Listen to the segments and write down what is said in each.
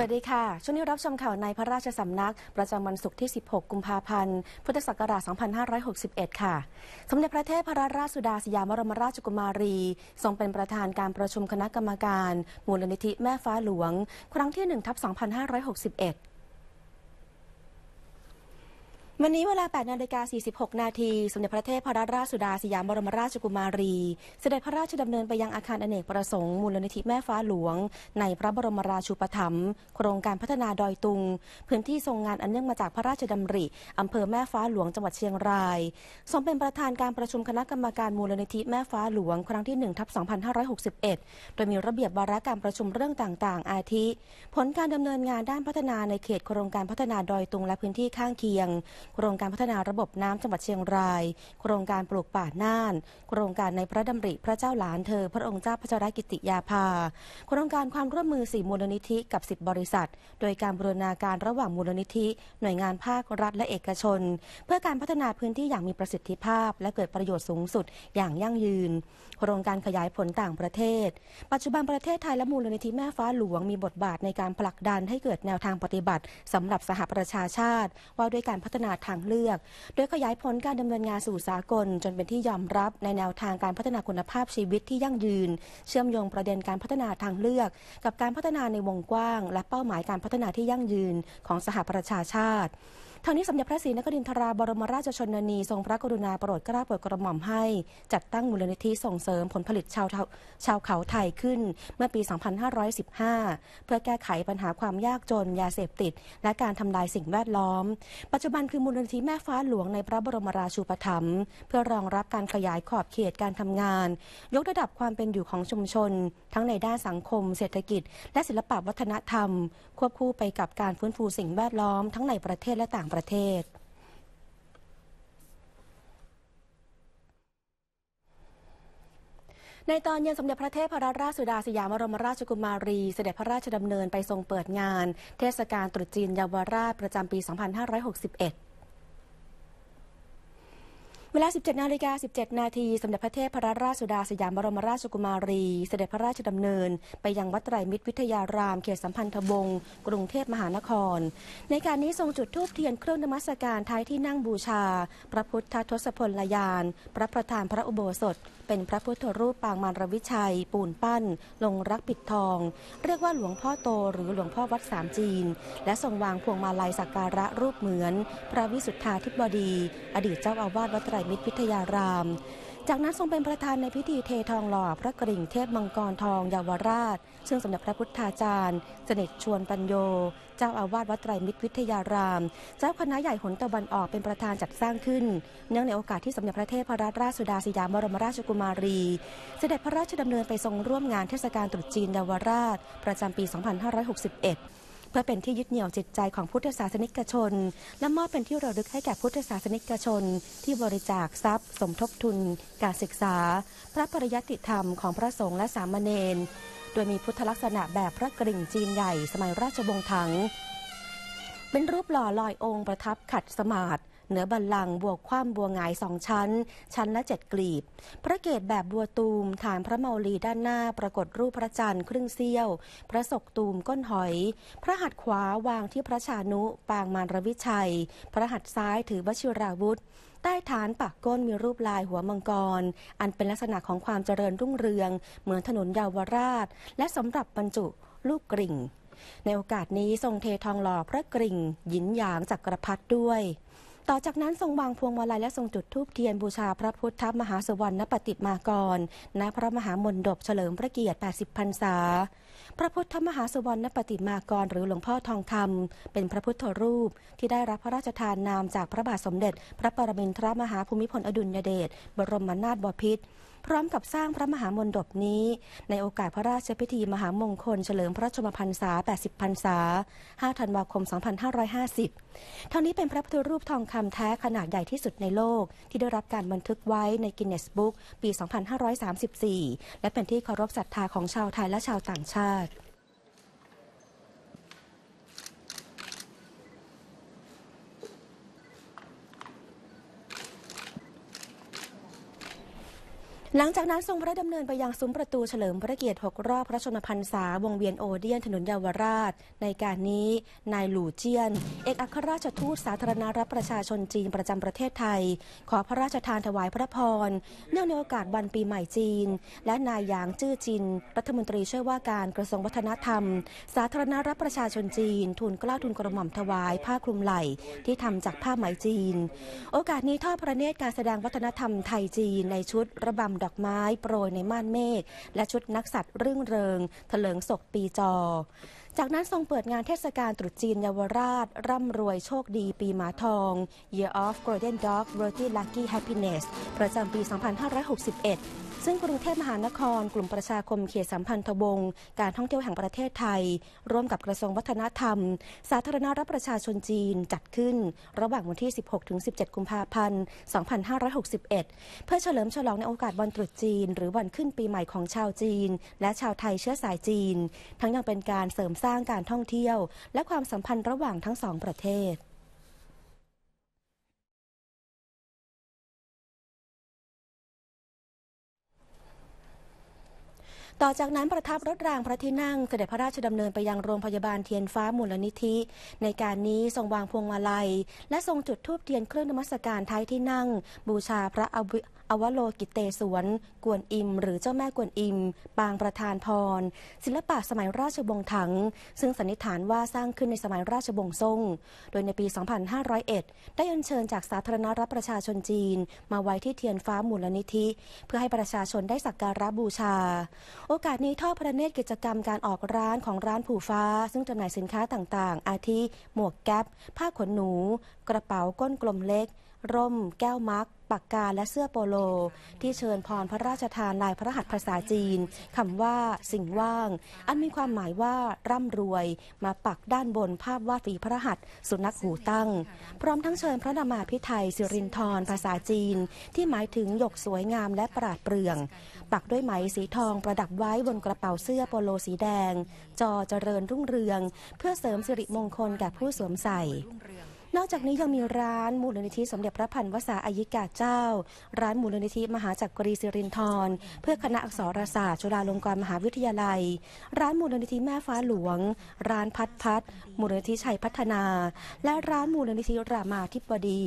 วัสดีค่ะ ช่วงนี้รับชมข่าวในพระราชสำนัก ประจำวันศุกร์ที่ 16 กุมภาพันธ์ พุทธศักราช 2561 ค่ะ สมเด็จพระเทพรราชสุดาสยามบรมราชกุมารี ทรงเป็นประธานการประชุมคณะกรรมการ มูลนิธิแม่ฟ้าหลวง ครั้งที่ 1 ทับ 2561วันนี้เวลา8นาฬิกา46 นาที สมเด็จพระเทพรัตนราชสุดาสยามบรมราชกุมารีสเสด็จพระราชดำเนินไปยังอาคารอเนกประสงค์มูลนิธิแม่ฟ้าหลวง ในพระบรมราชูปถัมภ์โครงการพัฒนาดอยตุง พื้นที่ทรงงานอันเนื่องมาจากพระราชดำริอำเภอแม่ฟ้าหลวง จังหวัดเชียงรายทรงเป็นประธานการประชุมคณะกรรมการมูลนิธิแม่ฟ้าหลวงครั้งที่1ทับ2561 โดยมีระเบียบวาระการประชุมเรื่องต่าง ๆ อาทิ ผลการดำเนินงานด้านพัฒนาในเขตโครงการพัฒนาดอยตุงและพื้นที่ข้างเคียงโครงการพัฒนาระบบน้ำจังหวัดเชียงราย โครงการปลูกป่าน่านโครงการในพระดำริพระเจ้าหลานเธอ พระองค์เจ้าพระชรกิติยาภา โครงการความร่วมมือสี่มูลนิธิกับ10บริษัท โดยการบรูรณาการระหว่างมูลนิธิหน่วยงานภาครัฐ และเอกชน เพื่อการพัฒนาพื้นที่อย่างมีประสิทธิภาพ และเกิดประโยชน์สูงสุดอย่างยั่งยืน โครงการขยายผลต่างประเทศ ปัจจุบันประเทศไทยและมูลนิธิแม่ฟ้าหลวงมีบทบาทในการผลักดันให้เกิดแนวทางปฏิบัติสำหรับสหประชาชาติ ว่าด้วยการพัฒนาทางเลือก โดยขยายผลการดำเนินงานสู่สากลจนเป็นที่ยอมรับในแนวทางการพัฒนาคุณภาพชีวิตที่ยั่งยืน เชื่อมโยงประเด็นการพัฒนาทางเลือก กับการพัฒนาในวงกว้าง และเป้าหมายการพัฒนาที่ยั่งยืนของสหประชาชาติทางนี้สมเด็จพระศรีนครินทราบรมราชชนนีทรงพระกรุณาโปรดกล้าโปรดกระหม่อมให้จัดตั้งมูลนิธิส่งเสริมผลผลิตชาวชาวเขาไทยขึ้นเมื่อปี 2515 เพื่อแก้ไขปัญหาความยากจนยาเสพติด และการทำลายสิ่งแวดล้อม ปัจจุบันคือมูลนิธิแม่ฟ้าหลวงในพระบรมราชูปถัมภ์เพื่อรองรับการขยายขอบเขตการทำงาน ยกระดับความเป็นอยู่ของชุมชน ทั้งในด้านสังคม เศรษฐกิจ และศิลปวัฒนธรรม ควบคู่ไปกับการฟื้นฟูสิ่งแวดล้อมทั้งในประเทศและต่างประเทศ ในตอนเย็นสมเด็จพระเทพรัตนราชสุดาสยามบรมราชกุมารี เสด็จพระราชดำเนินไปทรงเปิดงานเทศกาลตรุษจีนยาวราชประจำปี 2561เวลา 17 นาฬิกา17นาทีสมเด็จพระเทพรัตนราชสุดาสยามบรมราชกุมารี เสด็จพระราชดำเนิน ไปยังวัดไตรมิตรวิทยารามเขตสัมพันธวงศ์กรุงเทพมหานคร ในการนี้ทรงจุดธูปเทียนเครื่องนมัสการท้ายที่นั่งบูชา พระพุทธทศพลยาน พระประธานพระอุโบสถ เป็นพระพุทธรูปปางมารวิชัย ปูนปั้น ลงรักปิดทอง เรียกว่าหลวงพ่อโตหรือหลวงพ่อวัดสามจีน และทรงวางพวงมาลัยสักการะรูปเหมือน พระวิสุทธาธิบดี อดีตเจ้าอาวาสวัดไตรยมิตรวิทยาราม จากนั้นทรงเป็นประธานในพิธีเททองหล่อ พระกริ่งเทพ มังกรทองยาวราชซึ่งสมเด็จพระพุทธาจารย์ เสนิจชวนปัญโย เจ้าอาวาสวัดไตรมิตรวิทยาราม เจ้าคณะใหญ่หนตะวันออกเป็นประธานจัดสร้างขึ้น เนื่องในโอกาสที่สมเด็จพระเทพระราชสุดาสยามบรมราชกุมารี เสด็จพระราชดำเนินไปทรงร่วมงานเทศกาลตรุษจีนยาวราชประจำปี 2561เพื่อเป็นที่ยึดเหนี่ยวจิตใจของพุทธศาสนิกชน และมอบเป็นที่ระลึกให้แก่พุทธศาสนิกชน ที่บริจาคทรัพย์ สมทบทุน การศึกษา พระปริยัติธรรมของพระสงฆ์และสามเณรโดยมีพุทธลักษณะแบบพระกริ่งจีนใหญ่สมัยราชวงศ์ถังเป็นรูปหล่อลอยองค์ประทับขัดสมาธิเหนือบัลลังบวกคว่ำบัวงายสองชั้น ชั้นละเจ็ดกลีบ พระเกศแบบบัวตูมฐานพระเมาลีด้านหน้าปรากฏรูปพระจันทร์ครึ่งเซี่ยว พระศกตูมก้นหอย พระหัตถ์ขวา วางที่พระชานุ ปางมารวิชัย พระหัตถ์ซ้ายถือวชิราวุธ ใต้ฐานปากก้นมีรูปลายหัวมังกร อันเป็นลักษณะของความเจริญรุ่งเรือง เหมือนถนนเยาวราช และสำหรับบรรจุลูกกริ่งในโอกาสนี้ทรงเททองหล่อพระกริ่งหยินหยางจักกรพรรดิด้วยต่อจากนั้นทรงวางพวงมาลัยและทรงจุดธูปเทียนบูชาพระพุทธมหาสวรรณปฏิมากรณพระมหามนดบเฉลิมพระเกียรติ 80พรรษา พระพุทธมหาสวรรณปฏิมากรหรือหลวงพ่อทองคาเป็นพระพุทธรูปที่ได้รับพระราชทานนามจากพระบาทสมเด็จ พระปรมินทรมหาภูมิพลอดุลยเดชบรมนาถบพิตรพร้อมกับสร้างพระมหามนดบนี้ ในโอกาสพระราชพิธีมหามงคลเฉลิมพระชนมพรรษา 80 พรรษา 5 ธันวาคม 2550ท่านี้เป็นพระพุทธรูปทองคำแท้ขนาดใหญ่ที่สุดในโลกที่ได้รับการบันทึกไว้ในกินเนสบุ๊กปี 2534 และเป็นที่เคารพศรัทธาของชาวไทยและชาวต่างชาติหลังจากนั้นทรงพระดำเนินไปยังซุ้มประตูเฉลิมพระเกียรติหกรอบพระชนมพรรษาวงเวียนโอเดียนถนนเยาวราช ในการนี้นายหลู่เจียน เอกอัครราชทูตสาธารณรัฐประชาชนจีนประจำประเทศไทย ขอพระราชทานถวายพระพรเนื่องในโอกาสวันปีใหม่จีน และนายหยางจื้อจิน รัฐมนตรีช่วยว่าการกระทรวงวัฒนธรรม สาธารณรัฐประชาชนจีนทูลกล้าทุนกระหม่อมถวายผ้าคลุมไหล่ ที่ทำจากผ้าไหมจีน โอกาสนี้ทอดพระเนตรการแสดงวัฒนธรรมไทยจีนในชุดระบำดอกไม้โปรยในม่านเมฆและชุดนักสัตว์รื่งเริงเถลิงศกปีจอ จากนั้น ทรงเปิดงานเทศกาลตรุษจีนเยาวราชร่ำรวยโชคดีปีหมาทอง Year of Golden Dog Worthy Lucky Happiness ประจำปี 2561ซึ่งกรุงเทพมหานครกลุ่มประชาคมเขตสัมพันธวงศ์การท่องเที่ยวแห่งประเทศไทย ร่วมกับกระทรวงวัฒนธรรม สาธารณรัฐประชาชนจีนจัดขึ้นระหว่างวันที่ 16-17 กุมภาพันธ์ 2561 เพื่อเฉลิมฉลองในโอกาสวันตรุษจีนหรือวันขึ้นปีใหม่ของชาวจีนและชาวไทยเชื้อสายจีน ทั้งยังเป็นการเสริมสร้างการท่องเที่ยว และความสัมพันธ์ระหว่างทั้งสองประเทศต่อจากนั้นประทับรถรางพระที่นั่งเสด็จพระราชดำเนินไปยังโรงพยาบาลเทียนฟ้ามูลนิธิ ในการนี้ทรงวางพวงมาลัยและทรงจุดธูปเทียนเครื่องนมัสการท้ายที่นั่ง บูชาพระออวโลกิเตสวน กวนอิมหรือเจ้าแม่กวนอิมปางประธานพรศิลปะสมัยราชวงศ์ถัง ซึ่งสันนิษฐานว่าสร้างขึ้นในสมัยราชวงศ์ซ่งโดยในปี 2501 ได้อัญเชิญจากสาธารณรัฐประชาชนจีน มาไว้ที่เทียนฟ้ามูลนิธิ เพื่อให้ประชาชนได้สักการะบูชา โอกาสนี้ทอดพระเนตรกิจกรรมการออกร้านของร้านผูฟ้า ซึ่งจำหน่ายสินค้าต่างๆ อาทิหมวกแก๊ปผ้าขนหนู กระเป๋าก้นกลมเล็กร่ม แก้วมักปากกาและเสื้อโปโล ที่เชิญพรพระราชทานลายพระหัตถ์ภาษาจีนคำว่าสิ่งว่าง อันมีความหมายว่าร่ำรวยมาปักด้านบนภาพวาดฝีพระหัตถ์สุนัขหูตั้ง พร้อมทั้งเชิญพระนามาพิไทยสิรินทรภาษาจีน ที่หมายถึงหยกสวยงามและปราดเปรื่อง ปักด้วยไหมสีทองประดับไว้บนกระเป๋าเสื้อโปโลสีแดง จอเจริญรุ่งเรือง เพื่อเสริมสิริมงคลแก่ผู้สวมใส่นอกจากนี้ยังมีร้านมูลนิธิสมเด็จพระพันวษาอายิกาเจ้า ร้านมูลนิธิมหาจักรีสิรินทร์เพื่อคณะอักษรศาสตร์จุฬาลงกรณ์มหาวิทยาลัย ร้านมูลนิธิแม่ฟ้าหลวง ร้านพัดพัด มูลนิธิชัยพัฒนา และร้านมูลนิธิรามาธิบดี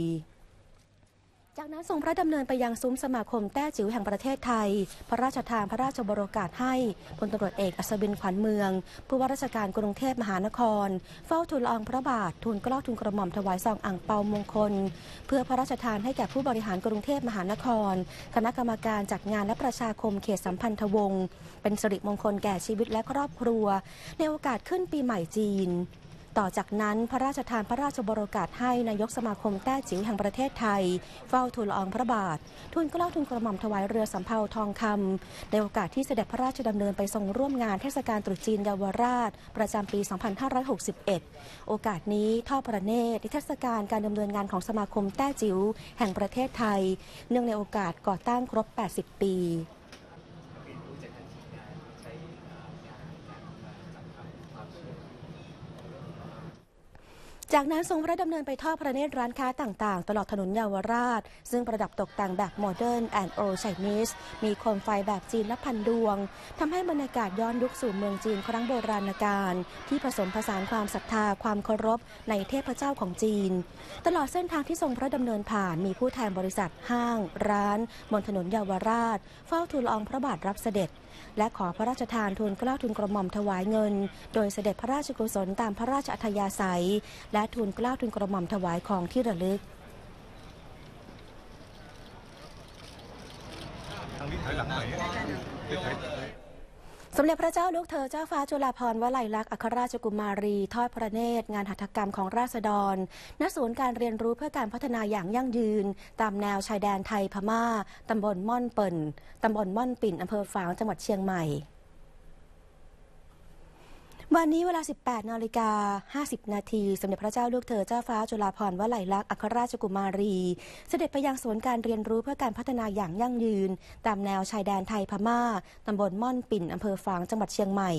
จากนั้นทรงพระดำเนินไปยังซุ้มสมาคมแต้จิ๋วแห่งประเทศไทย พระราชทานพระราชบรกาศให้พลตรวจเอกอัศวินขวัญเมือง ผู้ว่าราชการกรุงเทพมหานคร เฝ้าทูลอองพระบาททูลกล้าทูลกระหม่อมถวายซองอ่างเปามงคล เพื่อพระราชทานให้แก่ผู้บริหารกรุงเทพมหานคร คณะกรรมการจัดงานและประชาคมเขตสัมพันธวงศ์เป็นสิริมงคลแก่ชีวิตและครอบครัว ในโอกาสขึ้นปีใหม่จีนต่อจากนั้นพระราชทานพระราชบรกาศให้ นายกสมาคมแต้จิ๋วแห่งประเทศไทย เฝ้าทูลอองพระบาท ทุนกล้าทุนกระหม่อมถวายเรือสำเภาทองคำ ในโอกาสที่เสด็จพระราชดำเนินไปทรงร่วมงานเทศกาลตรุษจีนเยาวราช ประจำปี 2561 โอกาสนี้ท่อพระเนตรในเทศกาลการดำเนินงานของสมาคมแต้จิ๋วแห่งประเทศไทย เนื่องในโอกาสก่อตั้งครบ 80 ปีจากนั้นทรงพระดำเนินไปทอดพระเนตรร้านค้าต่าง ๆ ตลอดถนนเยาวราช ซึ่งประดับตกแต่งแบบโมเดิร์นแอนด์โอไชนิสมีโคมไฟแบบจีนและพันดวง ทำให้บรรยากาศย้อนยุคสู่เมืองจีนครั้งโบราณกาลที่ผสมผสานความศรัทธาความเคารพในเทพเจ้าของจีน ตลอดเส้นทางที่ทรงพระดำเนินผ่าน มีผู้แทนบริษัทห้าง ร้านบนถนนเยาวราช เฝ้าทูลองพระบาทรับเสด็จและขอพระราชทานทุนกล้าทุนกระหม่อมถวายเงิน โดยเสด็จพระราชกุศลตามพระราชอัธยาศัย และทุนกล้าทุนกระหม่อมถวายของที่ระลึกทางนี้ถอยหลังหน่อยสมเด็จพระเจ้าลูกเธอเจ้าฟ้าจุฬาภรณ์ วลัยลักษณ์อัครราชกุมารีทอดพระเนตรงานหัตถกรรมของราษฎรณศูนย์การเรียนรู้เพื่อการพัฒนาอย่างยั่งยืน ตามแนวชายแดนไทยพมา่าตำบลม่อนเปิ่นตำบลม่อนปิ่นอำเภอฝางจังหวัดเชียงใหม่วันนี้เวลา 18 นาฬิกา 50 นาทีสมเด็จพระเจ้าลูกเธอเจ้าฟ้าจุฬาภรณ์วลัยลักษณ์อัครราชกุมารี เสด็จไปยังสวนการเรียนรู้เพื่อการพัฒนาอย่างยั่งยืน ตามแนวชายแดนไทยพมา่าตำบลม่อนปิ่นอำเภอฝางจังหวัดเชียงใหม่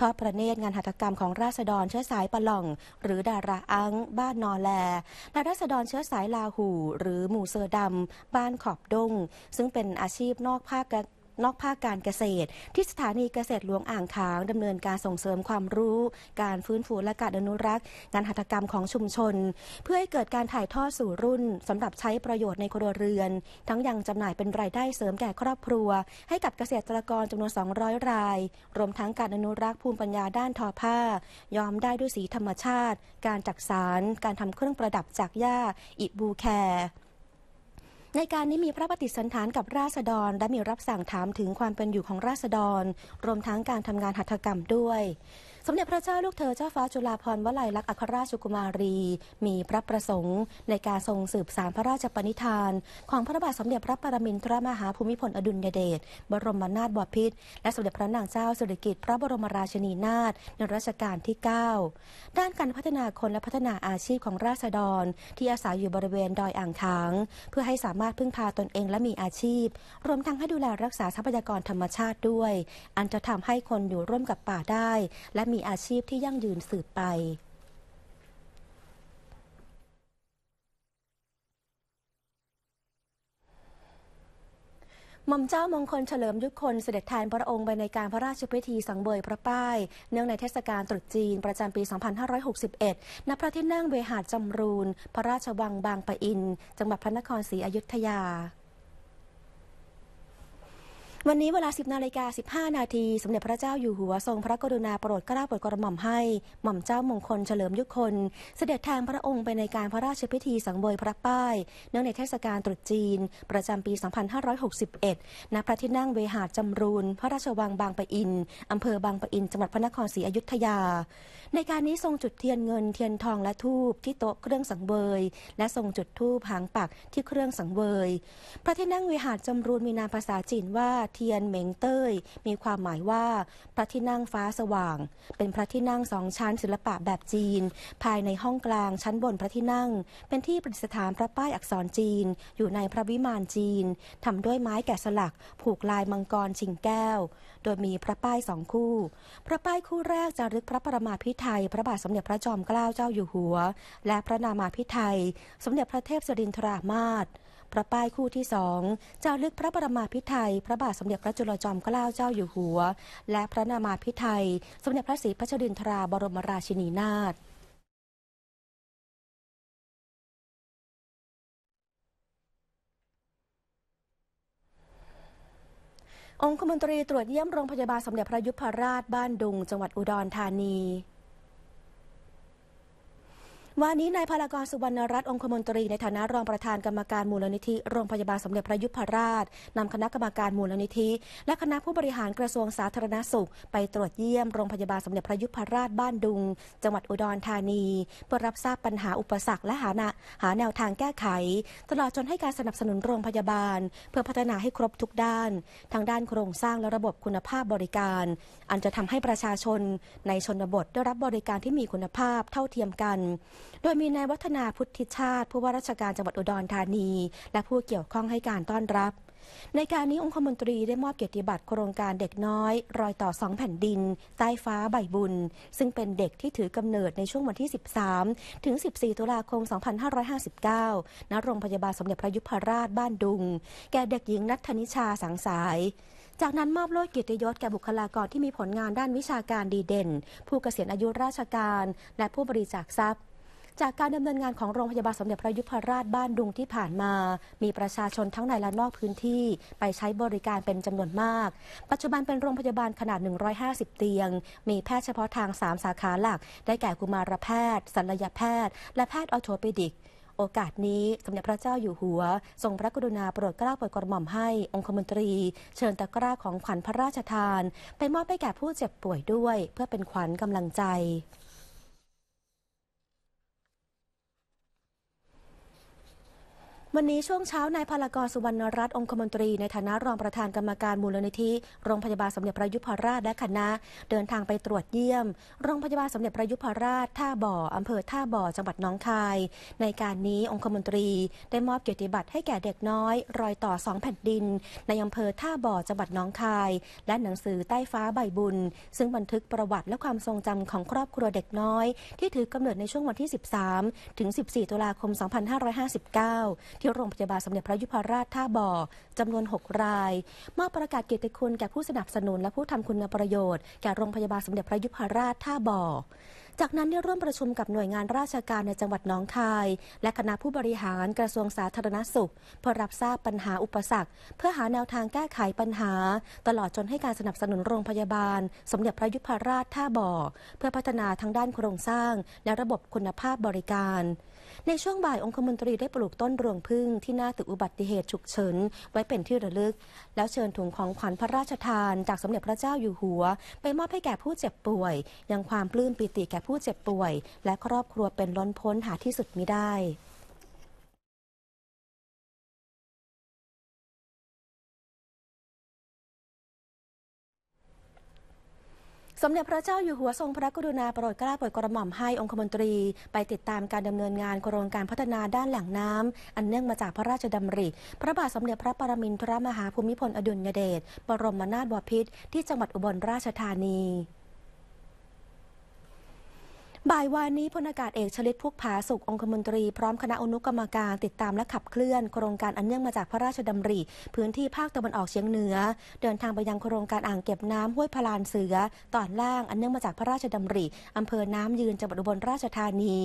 ทอดพระเนตรงานหัตถกรรมของราษฎรเชื้อสายปะหล่อง หรือดาราอัง บ้านนอแล และราษฎรเชื้อสายลาหูหรือหมู่เซอร์ดำบ้านขอบดงซึ่งเป็นอาชีพนอกภาคนอกภาคการเกษตร ที่สถานีเกษตรหลวงอ่างขางดำเนินการส่งเสริมความรู้ การฟื้นฟูและการอนุรักษ์ งานหัตถกรรมของชุมชน เพื่อให้เกิดการถ่ายทอดสู่รุ่น สำหรับใช้ประโยชน์ในครัวเรือน ทั้งยังจำหน่ายเป็นรายได้เสริมแก่ครอบครัว ให้กับเกษตรกรจำนวน 200 ราย รวมทั้งการอนุรักษ์ภูมิปัญญาด้านทอผ้า ย้อมได้ด้วยสีธรรมชาติ การจักสารการทำเครื่องประดับจากหญ้าอิบูแคร์ในการนี้มีพระปฏิสันฐานกับราษฎรและมีรับสั่งถามถึงความเป็นอยู่ของราษฎร รวมทั้งการทำงานหัตถกรรมด้วยสมเด็จพระเจ้าลูกเธอเจ้าฟ้าจุฬาภรณ์วลัยลักษณ์อัครราชกุมารี มีพระประสงค์ในการทรงสืบสานพระราชปณิธานของพระบาทสมเด็จพระปรมินทรมหาภูมิพลอดุลยเดชบรมนาถบพิตรและสมเด็จพระนางเจ้าสิริกิติ์พระบรมราชินีนาถในรัชกาลที่ 9 ด้านการพัฒนาคนและพัฒนาอาชีพของราษฎรที่อาศัยอยู่บริเวณดอยอ่างค้างเพื่อให้สามารถพึ่งพาตนเองและมีอาชีพ รวมทั้งให้ดูแลรักษาทรัพยากรธรรมชาติด้วย อันจะทำให้คนอยู่ร่วมกับป่าได้ และมีมีอาชีพที่ยั่งยืนสืบไป หม่อมเจ้ามงคลเฉลิมยุคนเสด็จแทนพระองค์ไปในการพระราชพิธีสังเวยพระป้าย เนื่องในเทศกาลตรุษจีนประจำปี 2561 ณ พระที่นั่งเวหาจำรูน พระราชวังบางปะอิน จังหวัดพระนครศรีอยุธยาวันนี้เวลา 10นาฬิกา15 นาทีสมเด็จพระเจ้าอยู่หัวทรงพระกรุณาโปรดเกล้าโปรดกระหม่อมให้หม่อมเจ้ามงคลเฉลิมยุคลเสด็จทางพระองค์ไปในการพระราชพิธีสังเวยพระป้ายเนื่องในเทศกาลตรุษจีน ประจำปี 2561 ณ พระที่นั่งเวหาจำรูน พระราชวังบางปะอิน อำเภอบางปะอิน จังหวัดพระนครศรีอยุธยา ในการนี้ทรงจุดเทียนเงินเทียนทองและทูบที่โต๊ะเครื่องสังเวยและทรงจุดทูบหางปักที่เครื่องสังเวย พระที่นั่งเวหาจำรูนมีนามภาษาจีนว่าเทียนเหมงเต้ยมีความหมายว่าพระที่นั่งฟ้าสว่าง เป็นพระที่นั่งสองชั้นศิลปะแบบจีน ภายในห้องกลางชั้นบนพระที่นั่ง เป็นที่ประดิษฐานพระป้ายอักษรจีนอยู่ในพระวิมานจีน ทำด้วยไม้แกะสลักผูกลายมังกรชิงแก้ว โดยมีพระป้ายสองคู่ พระป้ายคู่แรกจะรึกพระประมาพิไทยพระบาทสมเด็จพระจอมเกล้าเจ้าอยู่หัว และพระนามาพิไทยสมเด็จพระเทพสรินทรามาตรพระป้ายคู่ที่สองจารึกพระบรมาพิไทยพระบาทสมเด็จพระจุลจอมเกล้าเจ้าอยู่หัว และพระนามาพิไทยสมเด็จพระศรีพัชรินทราบรมราชินีนาถองคมนตรี ตรวจเยี่ยมโรงพยาบาลสมเด็จพระยุพรราชบ้านดุงจังหวัดอุดรธานีวันนี้นายพารากรสุวรรณรัตน์องคมนตรีในฐานะรองประธานกรรมการมูลนิธิโรงพยาบาลสมเด็จพระยุพราชนำคณะกรรมการมูลนิธิ และคณะผู้บริหารกระทรวงสาธารณสุข ไปตรวจเยี่ยมโรงพยาบาลสมเด็จพระยุพราชบ้านดุง จังหวัดอุดรธานีเพื่อรับทราบปัญหาอุปสรรค และหาหาแนวทางแก้ไข ตลอดจนให้การสนับสนุนโรงพยาบาล เพื่อพัฒนาให้ครบทุกด้าน ทางด้านโครงสร้างและระบบคุณภาพบริการ อันจะทำให้ประชาชนในชนบทได้รับบริการที่มีคุณภาพเท่าเทียมกันโดยมีนายวัฒนาพุทธิชาติ ผู้ว่าราชการจังหวัดอุดรธานี และผู้เกี่ยวข้องให้การต้อนรับ ในการนี้องคมนตรีได้มอบเกียรติบัตรโครงการเด็กน้อย รอยต่อสองแผ่นดิน ใต้ฟ้าใบบุญ ซึ่งเป็นเด็กที่ถือกำเนิดในช่วงวันที่ 13 ถึง 14ตุลาคม 2559ณโรงพยาบาลสมเด็จพระยุพราชบ้านดุง แก่เด็กหญิงนัทนิชาสังสาย จากนั้นมอบโล่เกียรติยศแก่บุคลากรที่มีผลงานด้านวิชาการดีเด่น ผู้เกษียณอายุราชการ และผู้บริจาคทรัพย์จากการดำเนินงานของโรงพยาบาลสมเด็จพระยุพราชบ้านดุงที่ผ่านมา มีประชาชนทั้งในและนอกพื้นที่ไปใช้บริการเป็นจำนวนมาก ปัจจุบันเป็นโรงพยาบาลขนาด 150 เตียง มีแพทย์เฉพาะทาง 3 สาขาหลัก ได้แก่กุมารแพทย์ ศัลยแพทย์ และแพทย์ออโทปิดิก โอกาสนี้สมเด็จพระเจ้าอยู่หัว ทรงพระกรุณาโปรดเกล้าโปรดกระหม่อมให้องคมนตรี เชิญตะกร้าของขวัญพระราชทาน ไปมอบให้แก่ผู้เจ็บป่วยด้วย เพื่อเป็นขวัญกำลังใจวันนี้ช่วงเช้านายพลากรสุวรรณรัตน์องคมนตรี ในฐานะรองประธานกรรมการมูลนิธิโรงพยาบาลสมเด็จพระยุพราช และคณะเดินทางไปตรวจเยี่ยมโรงพยาบาลสมเด็จพระยุพราชท่าบ่ออำเภอท่าบ่อจังหวัดน้องคาย ในการนี้องคมนตรีได้มอบเกียรติบัตรให้แก่เด็กน้อยรอยต่อสองแผ่นดิน ในอำเภอท่าบ่อจังหวัดน้องคาย และหนังสือใต้ฟ้าใบบุญ ซึ่งบันทึกประวัติและความทรงจำของครอบครัวเด็กน้อย ที่ถือกำเนิดในช่วงวันที่13 ถึง 14ตุลาคม2559ที่โรงพยาบาลสมเด็จพระยุพราชท่าบ่อ จำนวน6รายมอบประกาศเกียรติคุณแก่ผู้สนับสนุนและผู้ทำคุณประโยชน์แก่โรงพยาบาลสมเด็จพระยุพราชท่าบ่อ จากนั้นได้ร่วมประชุมกับหน่วยงานราชการในจังหวัดน้องคายและคณะผู้บริหารกระทรวงสาธารณสุข เพื่อรับทราบปัญหาอุปสรรคเพื่อหาแนวทางแก้ไขปัญหา ตลอดจนให้การสนับสนุนโรงพยาบาล สมเด็จพระยุพราชท่าบ่อเพื่อพัฒนาทางด้านโครงสร้างและระบบคุณภาพบริการในช่วงบ่ายองคมนตรีได้ปลูกต้นรวงพึ่งที่หน้าตึกอุบัติเหตุฉุกเฉินไว้เป็นที่ระลึก แล้วเชิญถุงของขวัญพระราชทานจากสมเด็จพระเจ้าอยู่หัว ไปมอบให้แก่ผู้เจ็บป่วย ยังความปลื้มปิติแก่ผู้เจ็บป่วย และครอบครัวเป็นล้นพ้นหาที่สุดมิได้สมเด็จพระเจ้าอยู่หัวทรงพระกรุณาโปรดเกล้าโปรดกระหม่อมให้องคมนตรี ไปติดตามการดำเนินงานโครงการพัฒนาด้านแหล่งน้ำ อันเนื่องมาจากพระราชดำริ พระบาทสมเด็จพระปรมินทรมหาภูมิพลอดุลยเดชบรมนาถบพิตรที่จังหวัดอุบลราชธานีบ่ายวานนี้พลอากาศเอกชลิตพวกผาสุกองคมนตรีพร้อมคณะอนุกรรมการ ติดตามและขับเคลื่อนโครงการอันเนื่องมาจากพระราชดำริ พื้นที่ภาคตะวันออกเฉียงเหนือ เดินทางไปยังโครงการอ่างเก็บน้ำห้วยพลานเสือ ตอนล่างอันเนื่องมาจากพระราชดำริ อำเภอน้ำยืนจังหวัดอุบลราชธานี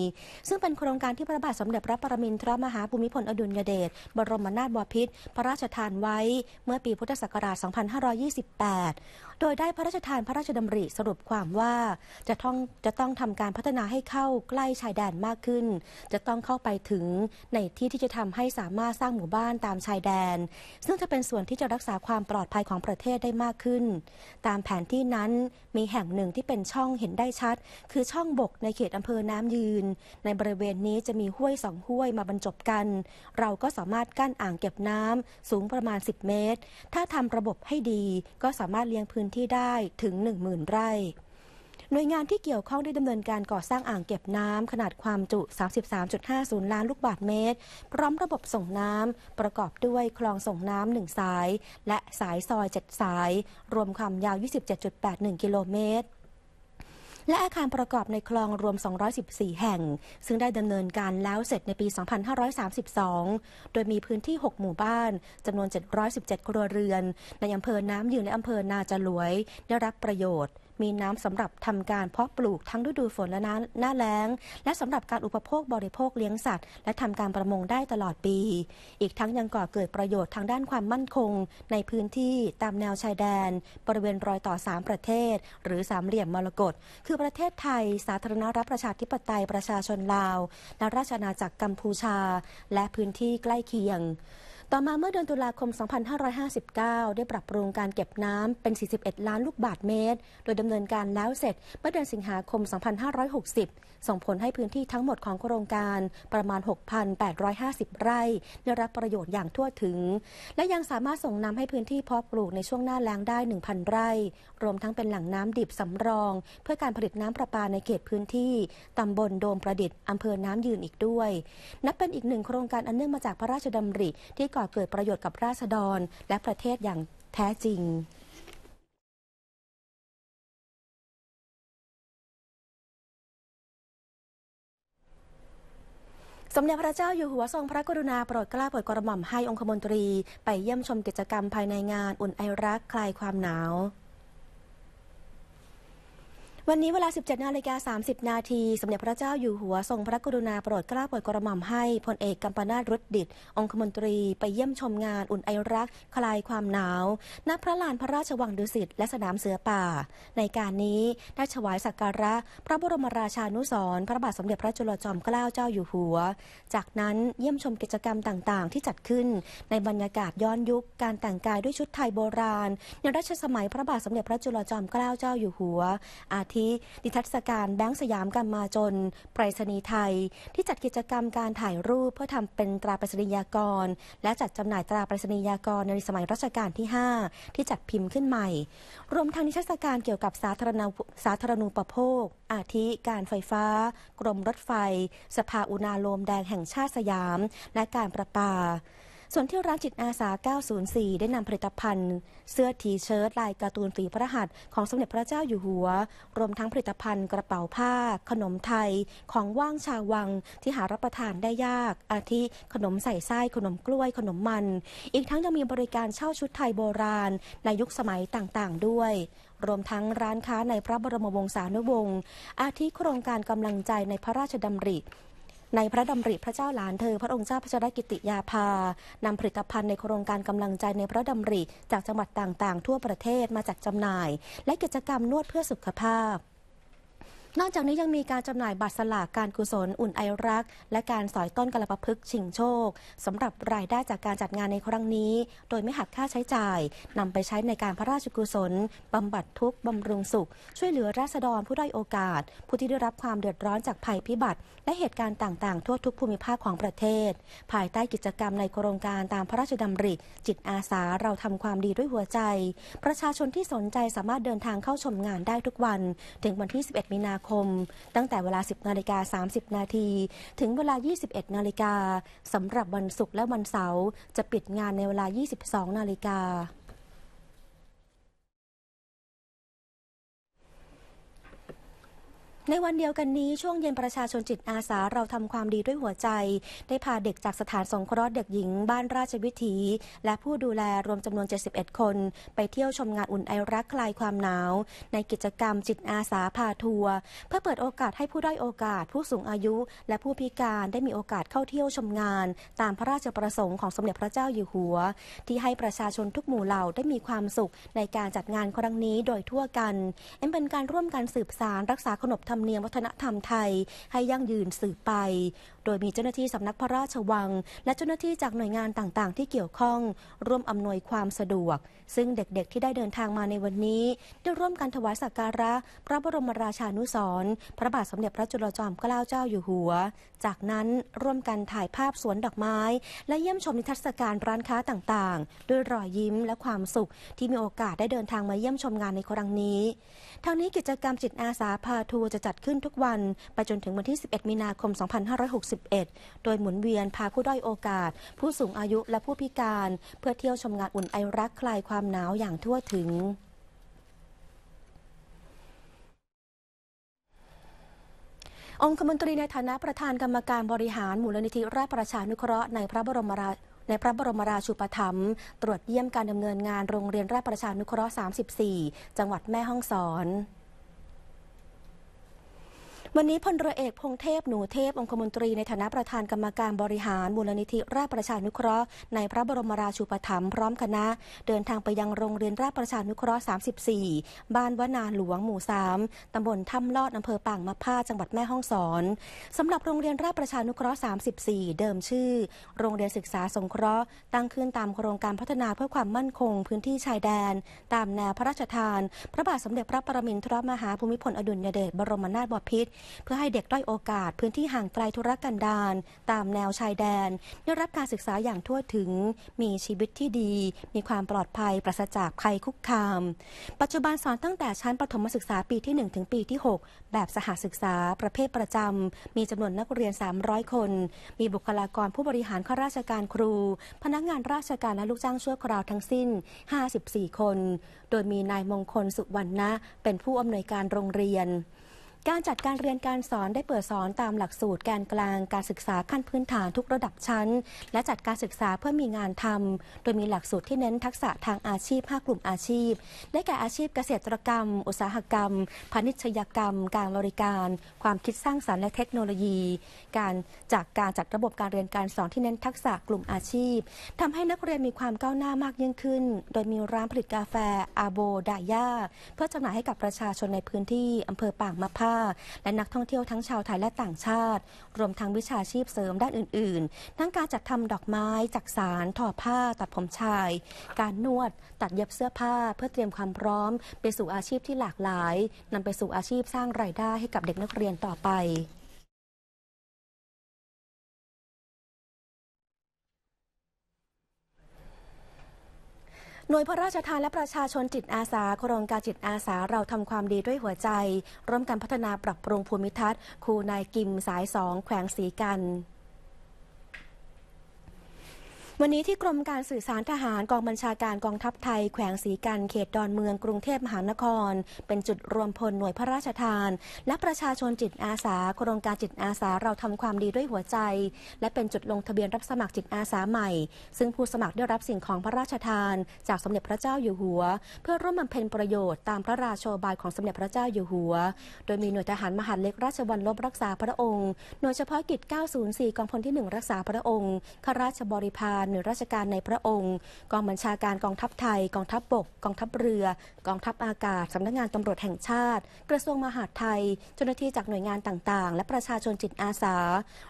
ซึ่งเป็นโครงการที่พระบาทสมเด็จพระปรมินทรมหาภูมิพลอดุลยเดชบรมนาถบพิตรพระราชทานไว้ เมื่อปีพุทธศักราช 2528โดยได้พระราชทานพระราชดำริสรุปความว่าจะต้องจะต้องทำการพัฒนาให้เข้าใกล้ชายแดนมากขึ้น จะต้องเข้าไปถึงในที่ที่จะทำให้สามารถสร้างหมู่บ้านตามชายแดน ซึ่งจะเป็นส่วนที่จะรักษาความปลอดภัยของประเทศได้มากขึ้น ตามแผนที่นั้นมีแห่งหนึ่งที่เป็นช่องเห็นได้ชัด คือช่องบกในเขตอำเภอน้ำยืน ในบริเวณนี้จะมีห้วยสองห้วยมาบรรจบกัน เราก็สามารถกั้นอ่างเก็บน้ำสูงประมาณ 10 เมตร ถ้าทำระบบให้ดีก็สามารถเลี้ยงพื้นื้นที่ได้ถึง 10,000 ไร่ หน่วยงานที่เกี่ยวข้องได้ดำเนินการก่อสร้างอ่างเก็บน้ำขนาดความจุ 33.50 ล้านลูกบาทเมตร พร้อมระบบส่งน้ำประกอบด้วยคลองส่งน้ำหนึ่งสาย และสายซอย7สาย รวมความยาว 27.81 กิโลเมตรและอาคารประกอบในคลองรวม 214 แห่ง ซึ่งได้ดำเนินการแล้วเสร็จในปี 2532 โดยมีพื้นที่ 6 หมู่บ้าน จำนวน 717 ครัวเรือน ในอำเภอน้ำยืนและอำเภอนาจลวยได้รับประโยชน์มีน้ำสำหรับทำการเพาะปลูกทั้งฤดูฝนและหน้าแล้ง และสำหรับการอุปโภคบริโภคเลี้ยงสัตว์ และทำการประมงได้ตลอดปี อีกทั้งยังก่อเกิดประโยชน์ทางด้านความมั่นคงในพื้นที่ตามแนวชายแดน บริเวณรอยต่อ 3 ประเทศหรือสามเหลี่ยมมรกตคือประเทศไทย สาธารณรัฐประชาธิปไตยประชาชนลาวและราชอาณาจักรกัมพูชาและพื้นที่ใกล้เคียงต่อมาเมื่อเดือนตุลาคม 2559 ได้ปรับปรุงการเก็บน้ำเป็น 41 ล้านลูกบาทเมตร โดยดำเนินการแล้วเสร็จเมื่อเดือนสิงหาคม 2560 ส่งผลให้พื้นที่ทั้งหมดของโครงการประมาณ 6,850 ไร่ได้รับประโยชน์อย่างทั่วถึง และยังสามารถส่งน้ำให้พื้นที่เพาะปลูกในช่วงหน้าแล้งได้ 1,000 ไร่ รวมทั้งเป็นแหล่งน้ำดิบสำรอง เพื่อการผลิตน้ำประปาในเขตพื้นที่ตำบลโดมประดิษฐ์อำเภอน้ำยืนอีกด้วย นับเป็นอีกหนึ่งโครงการอันเนื่องมาจากพระราชดำริที่ก่อ่าเกิดประโยชน์กับราษฎรและประเทศอย่างแท้จริง สมเด็จพระเจ้าอยู่หัวทรงพระกรุณาโปรดเกล้าโปรดกระหม่อมให้องคมนตรีไปเยี่ยมชมกิจกรรมภายในงานอุ่นไอรักคลายความหนาววันนี้เวลา 17 นาฬิกา 30 นาทีสมเด็จพระเจ้าอยู่หัว ทรงพระกรุณาโปรดเกล้าโปรดกระหม่อมให้พลเอกกัมปนาศรุดดิต องคมนตรีไปเยี่ยมชมงานอุ่นไอรักคลายความหนาวณพระลานพระราชวังดุสิตและสนามเสือป่า ในการนี้ ได้ถวายสักการะ พระบรมราชานุสรพระบาทสมเด็จพระจุลจอมเกล้าเจ้าอยู่หัว จากนั้นเยี่ยมชมกิจกรรมต่าง ๆ ที่จัดขึ้นในบรรยากาศย้อนยุคการแต่งกายด้วยชุดไทยโบราณในรัชสมัยพระบาทสมเด็จพระจุลจอมเกล้าเจ้าอยู่หัวอาทธิดิทัศการแบงก์สยามกันมาจนไปรษณีย์ไทย ที่จัดกิจกรรมการถ่ายรูปเพื่อทำเป็นตราไปรษณียากร และจัดจำหน่ายตราไปรษณียากรในสมัยรัชกาลที่5ที่จัดพิมพ์ขึ้นใหม่ รวมทั้งนิทรรศการเกี่ยวกับสาธารณสาธารณูปโภค อาทิการไฟฟ้า กรมรถไฟ สภาอุณาโลมแดงแห่งชาติสยามและการประปาส่วนที่ร้านจิตอาสา 904 ได้นำผลิตภัณฑ์ เสื้อทีเชิ้ตลายการ์ตูนฝีพระหัตถ์ของสมเด็จพระเจ้าอยู่หัว รวมทั้งผลิตภัณฑ์กระเป๋าผ้า ขนมไทย ของว่างชาววังที่หารับประทานได้ยาก อาทิขนมใส่ไส้ ขนมกล้วยขนมมัน อีกทั้งยังมีบริการเช่าชุดไทยโบราณ ในยุคสมัยต่างๆด้วย รวมทั้งร้านค้าในพระบรมวงศานุวงศ์อาทิโครงการกำลังใจในพระราชดำริในพระดำริ พระเจ้าหลานเธอ พระองค์เจ้าพระชรกิติยาภานำผลิตภัณฑ์ในโครงการกำลังใจในพระดำริ จากจังหวัดต่างๆทั่วประเทศมาจัดจำหน่าย และกิจกรรมนวดเพื่อสุขภาพนอกจากนี้ยังมีการจำหน่ายบัตรสลากการกุศลอุ่นไอรักและการสอยต้นกระปะพึกชิงโชคสำหรับรายได้จากการจัดงานในครั้งนี้ โดยไม่หักค่าใช้จ่ายนำไปใช้ในการพระราชกุศลบำบัดทุกข์บำรุงสุขช่วยเหลือราษฎรผู้ได้โอกาส ผู้ที่ได้รับความเดือดร้อนจากภัยพิบัติ และเหตุการณ์ต่างๆทั่วทุกภูมิภาคของประเทศ ภายใต้กิจกรรมในโครงการตามพระราชดำริจิตอาสาเราทำความดีด้วยหัวใจประชาชนที่สนใจสามารถเดินทางเข้าชมงานได้ทุกวัน ถึงวันที่ 11มีนาคมตั้งแต่เวลา 10 นาฬิกา 30 นาที ถึงเวลา 21 นาฬิกาสำหรับวันศุกร์และวันเสาร์จะปิดงานในเวลา 22 นาฬิกาในวันเดียวกันนี้ช่วงเย็นประชาชนจิตอาสาเราทำความดีด้วยหัวใจ ได้พาเด็กจากสถานสงเคราะห์เด็กหญิงบ้านราชวิถีและผู้ดูแลรวมจำนวน 71 คน ไปเที่ยวชมงานอุ่นไอรักคลายความหนาวในกิจกรรมจิตอาสาพาทัวร์เพื่อเปิดโอกาสให้ผู้ด้อยโอกาสผู้สูงอายุ และผู้พิการได้มีโอกาสเข้าเที่ยวชมงาน ตามพระราชประสงค์ของสมเด็จพระเจ้าอยู่หัว ที่ให้ประชาชนทุกหมู่เหล่าได้มีความสุขในการจัดงานครั้งนี้โดยทั่วกันเอ็มเป็นการร่วมกันสืบสารรักษาขนบธรรมรมเนียมวัฒนธรรมไทยให้ยั่งยืนสืบไปโดยมีเจ้าหน้าที่สำนักพระราชวัง และเจ้าหน้าที่จากหน่วยงานต่าง ๆ ที่เกี่ยวข้องร่วมอำนวยความสะดวก ซึ่งเด็กๆที่ได้เดินทางมาในวันนี้ได้ร่วมกันถวายสักการะ พระบรมราชานุสรพระบาทสมเด็จพระจุลจอมเกล้าเจ้าอยู่หัว จากนั้นร่วมกันถ่ายภาพสวนดอกไม้ และเยี่ยมชมนิทรรศการร้านค้าต่าง ๆ ด้วยรอยยิ้มและความสุขที่มีโอกาสได้เดินทางมาเยี่ยมชมงานในครั้งนี้ทางนี้กิจกรรมจิตอาสาพาทัวร์จะจัดขึ้นทุกวันไปจนถึงวันที่ 11 มีนาคม 2560 2 1 1โดยหมุนเวียนพาผู้ด้อยโอกาส ผู้สูงอายุและผู้พิการ เพื่อเที่ยวชมงานอุ่นไอรักคลายความหนาวอย่างทั่วถึง องคมนตรีในฐานะประธานกรรมการบริหารมูลนิธิราชประชานุเคราะห์ในพระบรมราในพระบรมราชูปถัมภ์ ตรวจเยี่ยมการดำเนินงานโรงเรียนราชประชานุเคราะห์ 34 จังหวัดแม่ฮ่องสอนวันนี้พลเรือเอก พงเทพหนูเทพองคมนตรีในฐานะประธานกรรมการบริหารมูลนิธิราชประชานุเคราะห์ในพระบรมราชูปถัมภ์พร้อมคณะ เดินทางไปยังโรงเรียนราชประชานุเคราะห์ 34บ้านวนาหลวงหมู่3ตำบลถ้ำลอด อำเภอปางมะผ้าจังหวัดแม่ฮ่องสอน สำหรับโรงเรียนราชประชานุเคราะห์ 34 เดิมชื่อโรงเรียนศึกษาสงเคราะห์ตั้งขึ้นตามโครงการพัฒนาเพื่อความมั่นคงพื้นที่ชายแดน ตามแนวพระราชทาน พระบาทสมเด็จพระปรมินทรมหาภูมิพลอดุลยเดช บรมนาถบพิตรเพื่อให้เด็กด้อยโอกาสพื้นที่ห่างไกลธุรกันดารตามแนวชายแดนได้รับการศึกษาอย่างทั่วถึง มีชีวิตที่ดี มีความปลอดภัยปราศจากภัยคุกคาม ปัจจุบันสอนตั้งแต่ชั้นประถมศึกษาปีที่1ถึงปีที่ 6 แบบสหศึกษาประเภทประจำ มีจำนวนนักเรียน 300 คน มีบุคลากรผู้บริหารข้าราชการครูพนักงานราชการและลูกจ้างชั่วคราวทั้งสิ้น54คนโดยมีนายมงคลสุวรรณนะเป็นผู้อำนวยการโรงเรียนการจัดการเรียนการสอนได้เปิดสอนตามหลักสูตรแกนกลางการศึกษาขั้นพื้นฐานทุกระดับชั้น และจัดการศึกษาเพื่อมีงานทำโดยมีหลักสูตรที่เน้นทักษะทางอาชีพ5กลุ่มอาชีพ ได้แก่อาชีพเกษตรกรรม อุตสาหกรรมพาณิชยกรรม การบริการ ความคิดสร้างสรรค์และเทคโนโลยี การจากการจัดระบบการเรียนการสอนที่เน้นทักษะกลุ่มอาชีพทำให้นักเรียนมีความก้าวหน้ามากยิ่งขึ้น โดยมีร้านผลิตกาแฟอาโบดาย่าเพื่อจำหน่ายให้กับประชาชนในพื้นที่อำเภอปางมะพร้าาและนักท่องเที่ยวทั้งชาวไทยและต่างชาติ รวมทั้งวิชาชีพเสริมด้านอื่น ๆ ทั้งการจัดทำดอกไม้ จักสาร ทอผ้า ตัดผมชาย การนวด ตัดเย็บเสื้อผ้า เพื่อเตรียมความพร้อม ไปสู่อาชีพที่หลากหลาย นำไปสู่อาชีพสร้างรายได้ให้กับเด็กนักเรียนต่อไปหน่วยพระราชทานและประชาชนจิตอาสา โครงการจิตอาสาเราทำความดีด้วยหัวใจ ร่วมกันพัฒนาปรับปรุงภูมิทัศน์ คูนายกิมสายสองแขวงสีกันวันนี้ที่กรมการสื่อสารทหารกองบัญชาการกองทัพไทย แขวงศรีกันเขตดอนเมืองกรุงเทพมหานคร เป็นจุดรวมพลหน่วยพระราชทาน และประชาชนจิตอาสาโครงการจิตอาสาเราทำความดีด้วยหัวใจ และเป็นจุดลงทะเบียนรับสมัครจิตอาสาใหม่ ซึ่งผู้สมัครได้รับสิ่งของพระราชทาน จากสมเด็จพระเจ้าอยู่หัว เพื่อร่วมบำเพ็ญประโยชน์ตามพระราโชบายของสมเด็จพระเจ้าอยู่หัว โดยมีหน่วยทหารมหาเล็กราชวัลลบรักษาพระองค์หน่วยเฉพาะกิจ 904 กองพลที่ 1 รักษาพระองค์ข้าราชบริพารการหน่วยราชการในพระองค์ กองบัญชาการกองทัพไทย กองทัพบกกองทัพเรือ กองทัพอากาศสำนักงานตำรวจแห่งชาติ กระทรวงมหาดไทย เจ้าหน้าที่จากหน่วยงานต่างๆ และประชาชนจิตอาสา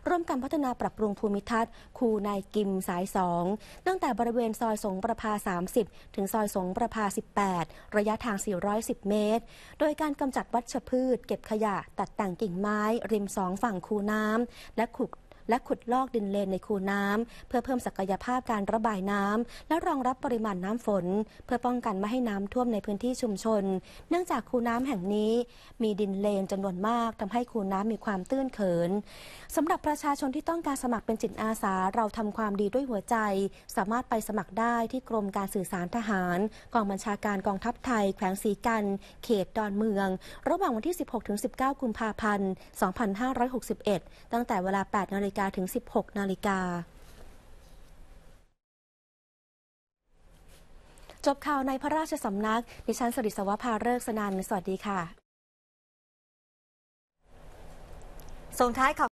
ร่วมกันพัฒนาปรับปรุงภูมิทัศน์คูนายกิมสายสองตั้งแต่บริเวณซอยสงประภา 30 ถึงซอยสงประภา 18 ระยะทาง 410 เมตร โดยการกำจัดวัชพืช เก็บขยะตัดแต่งกิ่งไม้ ริมสองฝั่งคูน้ำและขุดและขุดลอกดินเลนในคูน้ำ เพื่อเพิ่มศักยภาพการระบายน้ำ และรองรับปริมาณน้ำฝน เพื่อป้องกันไม่ให้น้ำท่วมในพื้นที่ชุมชน เนื่องจากคูน้ำแห่งนี้ มีดินเลนจำนวนมากทำให้คูน้ำมีความตื้นเขิน สำหรับประชาชนที่ต้องการสมัครเป็นจิตอาสา เราทำความดีด้วยหัวใจ สามารถไปสมัครได้ที่กรมการสื่อสารทหาร กองบัญชาการกองทัพไทยแขวงศรีกัน เขตดอนเมือง ระหว่างวันที่ 16-19 กุมภาพันธ์ 2561 ตั้งแต่เวลา8นาฬิกาถึง 16 นาฬิกา จบข่าวในพระราชสำนักดิฉันสริสวภาเริกสนันสวัสดีค่ะ ส่งท้ายข่าว